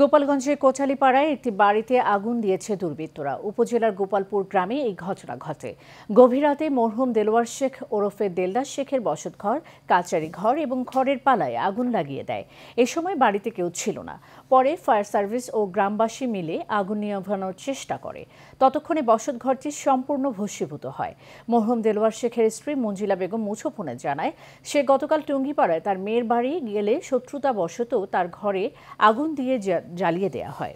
গোপালগঞ্জের কোচালিপাড়ায় একটি বাড়িতে আগুন দিয়েছে দুর্বৃত্তরা উপজেলার গোপালপুর গ্রামে এই ঘটনা ঘটে গভীর রাতে মরহুম দেলোয়ার শেখ ওরফে দেলদার শেখের বসতঘর কাচারি ঘর এবং ঘরের পালায় আগুন লাগিয়ে দেয় এ সময় বাড়িতে কেউ ছিল না পরে ফায়ার সার্ভিস ও গ্রামবাসী মিলে আগুন নিয়ন্ত্রণের চেষ্টা করে ততক্ষণে বসতঘরটি সম্পূর্ণ ভস্মীভূত হয় মরহুম দেলোয়ার শেখের স্ত্রী মঞ্জিলা বেগম মুঠোফোনে জানায় সে গতকাল টুঙ্গিপাড়ায় তার মেয়ের বাড়ি গেলে শত্রুতাবশত তার ঘরে আগুন দিয়ে জ্বালিয়ে দেয়া হয়